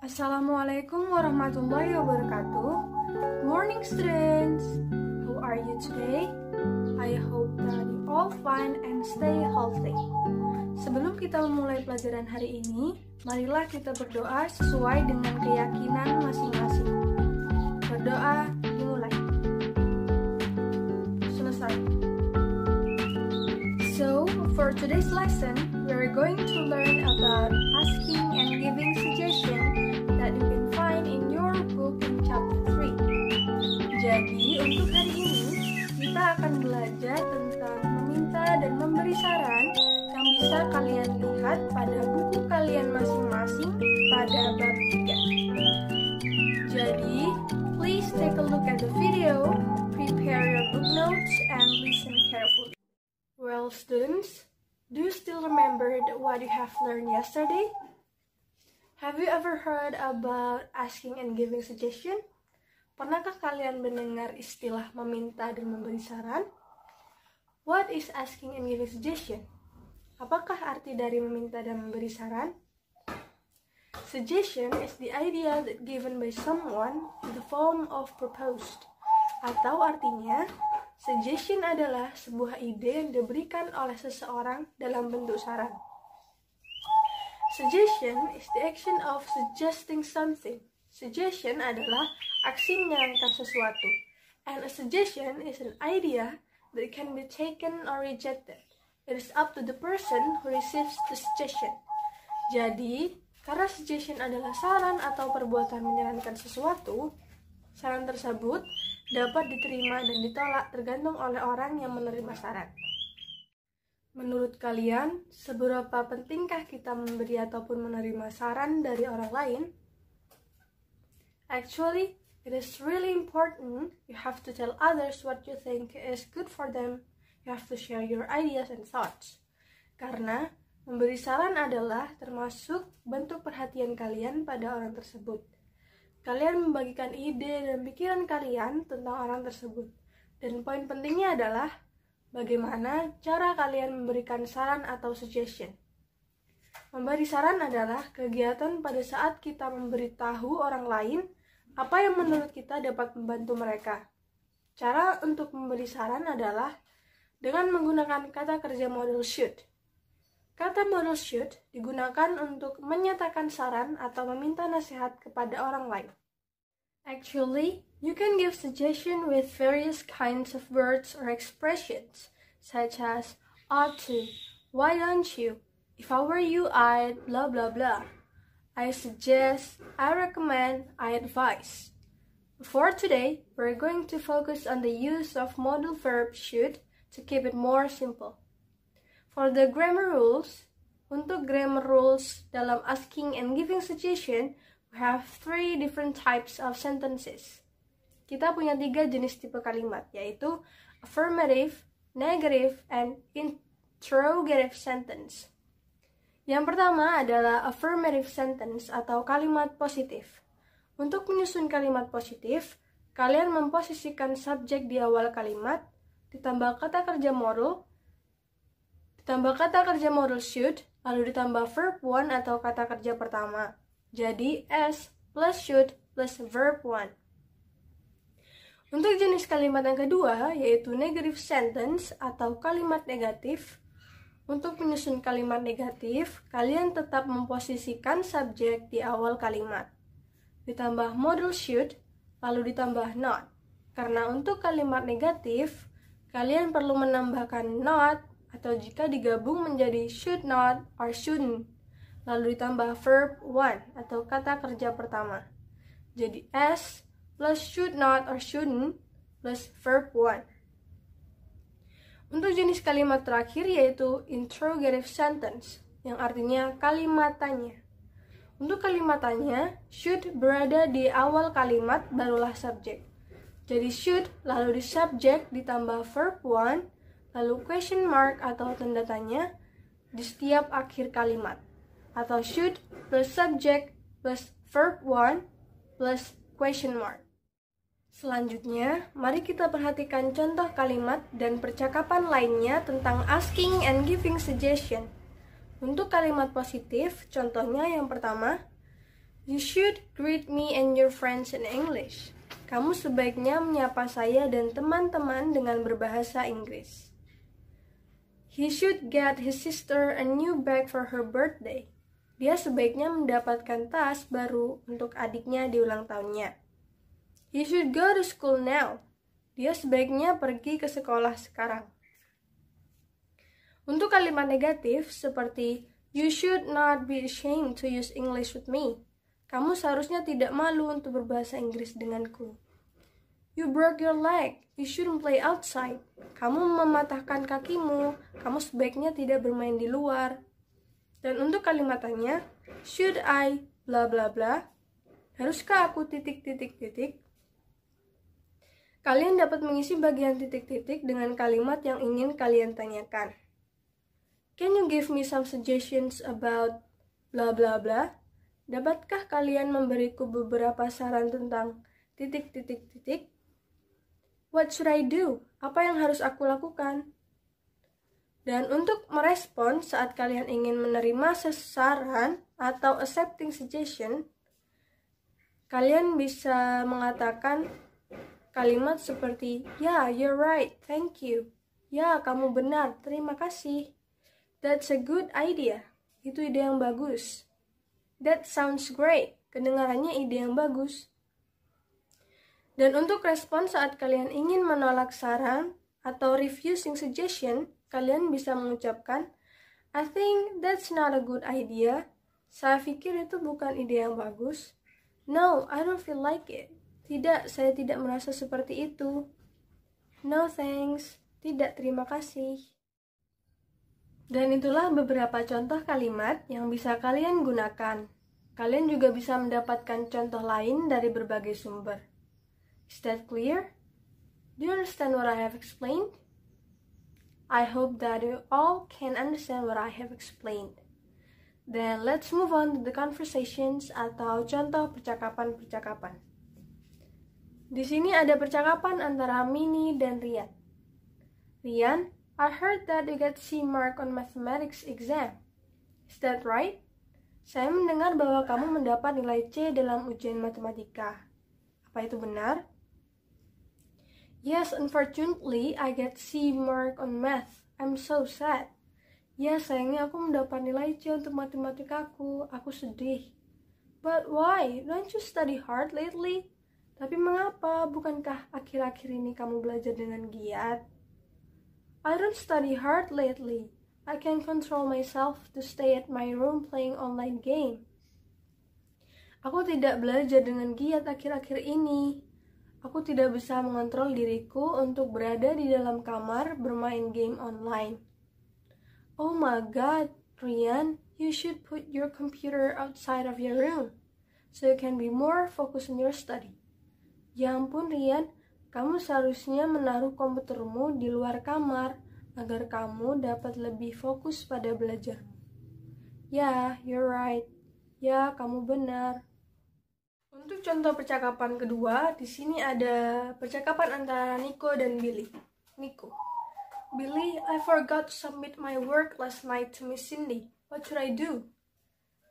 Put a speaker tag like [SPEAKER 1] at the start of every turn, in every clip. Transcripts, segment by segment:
[SPEAKER 1] Assalamualaikum warahmatullahi wabarakatuh. morning, students. How are you today? I hope that you all fine and stay healthy. Sebelum kita memulai pelajaran hari ini, marilah kita berdoa sesuai dengan keyakinan masing-masing. Berdoa dimulai. Selesai. So, for today's lesson, we are going to learn about asking and giving suggestions. Well, students, do you still remember what you have learned yesterday? Have you ever heard about asking and giving suggestion? Pernahkah kalian mendengar istilah meminta dan memberi saran? What is asking and giving suggestion? Apakah arti dari meminta dan memberi saran? Suggestion is the idea that given by someone in the form of proposed, atau artinya Suggestion adalah sebuah ide yang diberikan oleh seseorang dalam bentuk saran. Suggestion is the action of suggesting something. Suggestion adalah aksi menyarankan sesuatu. And a suggestion is an idea that can be taken or rejected. It is up to the person who receives the suggestion. Jadi, karena suggestion adalah saran atau perbuatan menyarankan sesuatu, saran tersebut dapat diterima dan ditolak tergantung oleh orang yang menerima saran. Menurut kalian, seberapa pentingkah kita memberi ataupun menerima saran dari orang lain? Actually, it is really important. You have to tell others what you think is good for them. You have to share your ideas and thoughts. Karena memberi saran adalah termasuk bentuk perhatian kalian pada orang tersebut Kalian membagikan ide dan pikiran kalian tentang orang tersebut. Dan poin pentingnya adalah bagaimana cara kalian memberikan saran atau suggestion. Memberi saran adalah kegiatan pada saat kita memberitahu orang lain apa yang menurut kita dapat membantu mereka. Cara untuk memberi saran adalah dengan menggunakan kata kerja model should. Kata Moroshut digunakan untuk menyatakan saran atau meminta nasihat kepada orang lain. Actually, you can give suggestion with various kinds of words or expressions, such as ought to, why don't you, if I were you, I'd blah blah blah. I suggest, I recommend, I advise. For today, we're going to focus on the use of modal verb should to keep it more simple. For the grammar rules, untuk grammar rules dalam asking and giving suggestion, we have three different types of sentences. Kita punya tiga jenis tipe kalimat, yaitu affirmative, negative, and interrogative sentence. Yang pertama adalah affirmative sentence atau kalimat positif. Untuk menyusun kalimat positif, kalian memposisikan subjek di awal kalimat, ditambah kata kerja modal, tambah kata kerja modal should, lalu ditambah verb one atau kata kerja pertama. Jadi S plus should plus verb one Untuk jenis kalimat yang kedua, yaitu negative sentence atau kalimat negatif, untuk menyusun kalimat negatif, kalian tetap memposisikan subjek di awal kalimat. Ditambah modal should, lalu ditambah not. Karena untuk kalimat negatif, kalian perlu menambahkan not atau jika digabung menjadi should not or shouldn't, lalu ditambah verb one atau kata kerja pertama. Jadi S plus should not or shouldn't plus verb one. Untuk jenis kalimat terakhir yaitu interrogative sentence, yang artinya kalimat tanya. Untuk kalimat tanya, should berada di awal kalimat barulah subjek. Jadi should lalu di subjek ditambah verb one Lalu question mark atau tanda tanya di setiap akhir kalimat. Atau should plus subject plus verb one plus question mark. Selanjutnya, mari kita perhatikan contoh kalimat dan percakapan lainnya tentang asking and giving suggestion. Untuk kalimat positif, contohnya yang pertama, You should greet me and your friends in English. Kamu sebaiknya menyapa saya dan teman-teman dengan berbahasa Inggris. He should get his sister a new bag for her birthday. Dia sebaiknya mendapatkan tas baru untuk adiknya di ulang tahunnya. He should go to school now. Dia sebaiknya pergi ke sekolah sekarang. Untuk kalimat negatif seperti you should not be ashamed to use English with me. Kamu seharusnya tidak malu untuk berbahasa Inggris denganku. You broke your leg. You shouldn't play outside. Kamu mematahkan kakimu. Kamu sebaiknya tidak bermain di luar. Dan untuk kalimatannya, should I bla bla bla? Haruskah aku titik titik titik? Kalian dapat mengisi bagian titik-titik dengan kalimat yang ingin kalian tanyakan. Can you give me some suggestions about bla bla bla? Dapatkah kalian memberiku beberapa saran tentang titik-titik-titik? What should I do? Apa yang harus aku lakukan? Dan untuk merespon saat kalian ingin menerima sesaran atau accepting suggestion, kalian bisa mengatakan kalimat seperti "Ya, yeah, you're right, thank you." "Ya, kamu benar, terima kasih." "That's a good idea." Itu ide yang bagus. "That sounds great." Kedengarannya ide yang bagus. Dan untuk respon saat kalian ingin menolak saran atau refusing suggestion, kalian bisa mengucapkan I think that's not a good idea. Saya pikir itu bukan ide yang bagus. No, I don't feel like it. Tidak, saya tidak merasa seperti itu. No thanks. Tidak, terima kasih. Dan itulah beberapa contoh kalimat yang bisa kalian gunakan. Kalian juga bisa mendapatkan contoh lain dari berbagai sumber. Is that clear? Do you understand what I have explained? I hope that you all can understand what I have explained. Then let's move on to the conversations atau contoh percakapan-percakapan. Di sini ada percakapan antara Mini dan Rian. Rian, I heard that you get C mark on mathematics exam. Is that right? Saya mendengar bahwa kamu mendapat nilai C dalam ujian matematika. Apa itu benar? Yes, unfortunately, I get C mark on math. I'm so sad. Ya, sayangnya aku mendapat nilai C untuk matematikaku. Aku sedih. But why? Don't you study hard lately? Tapi mengapa? Bukankah akhir-akhir ini kamu belajar dengan giat? I don't study hard lately. I can control myself to stay at my room playing online game. Aku tidak belajar dengan giat akhir-akhir ini. Aku tidak bisa mengontrol diriku untuk berada di dalam kamar bermain game online. Oh my god, Rian, you should put your computer outside of your room so you can be more focused on your study. Ya ampun, Rian, kamu seharusnya menaruh komputermu di luar kamar agar kamu dapat lebih fokus pada belajarmu. Ya, yeah, you're right. Ya, kamu benar. Untuk contoh percakapan kedua, di sini ada percakapan antara Nico dan Billy. Nico. Billy, I forgot to submit my work last night to Miss Cindy. What should I do?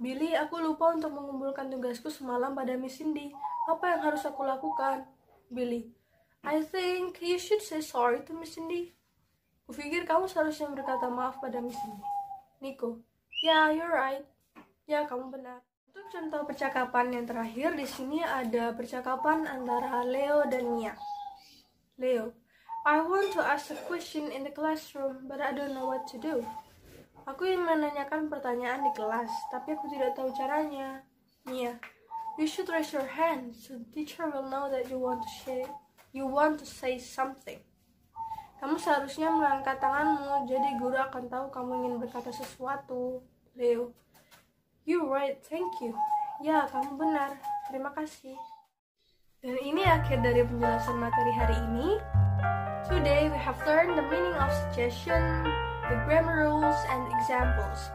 [SPEAKER 1] Billy, aku lupa untuk mengumpulkan tugasku semalam pada Miss Cindy. Apa yang harus aku lakukan? Billy, I think you should say sorry to Miss Cindy. Kupikir kamu seharusnya berkata maaf pada Miss Cindy. Nico, yeah, you're right. Ya, kamu benar contoh percakapan yang terakhir di sini ada percakapan antara Leo dan Mia. Leo, I want to ask a question in the classroom, but I don't know what to do. Aku ingin menanyakan pertanyaan di kelas, tapi aku tidak tahu caranya. Mia, you should raise your hand so the teacher will know that you want to say you want to say something. Kamu seharusnya mengangkat tanganmu, jadi guru akan tahu kamu ingin berkata sesuatu. Leo, You right, thank you. Ya, kamu benar. Terima kasih. Dan ini akhir dari penjelasan materi hari ini. Today we have learned the meaning of suggestion, the grammar rules, and examples.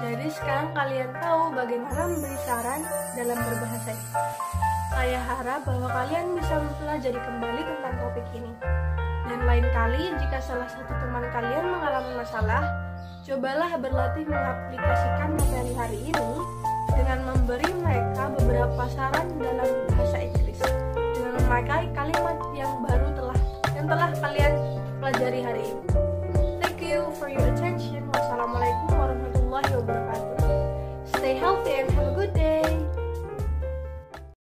[SPEAKER 1] Jadi sekarang kalian tahu bagaimana memberi saran dalam berbahasa ini. Saya harap bahwa kalian bisa mempelajari kembali tentang topik ini. Dan lain kali jika salah satu teman kalian mengalami masalah, cobalah berlatih mengaplikasikan memberi mereka beberapa saran dalam bahasa Inggris dengan memakai kalimat yang baru telah yang telah kalian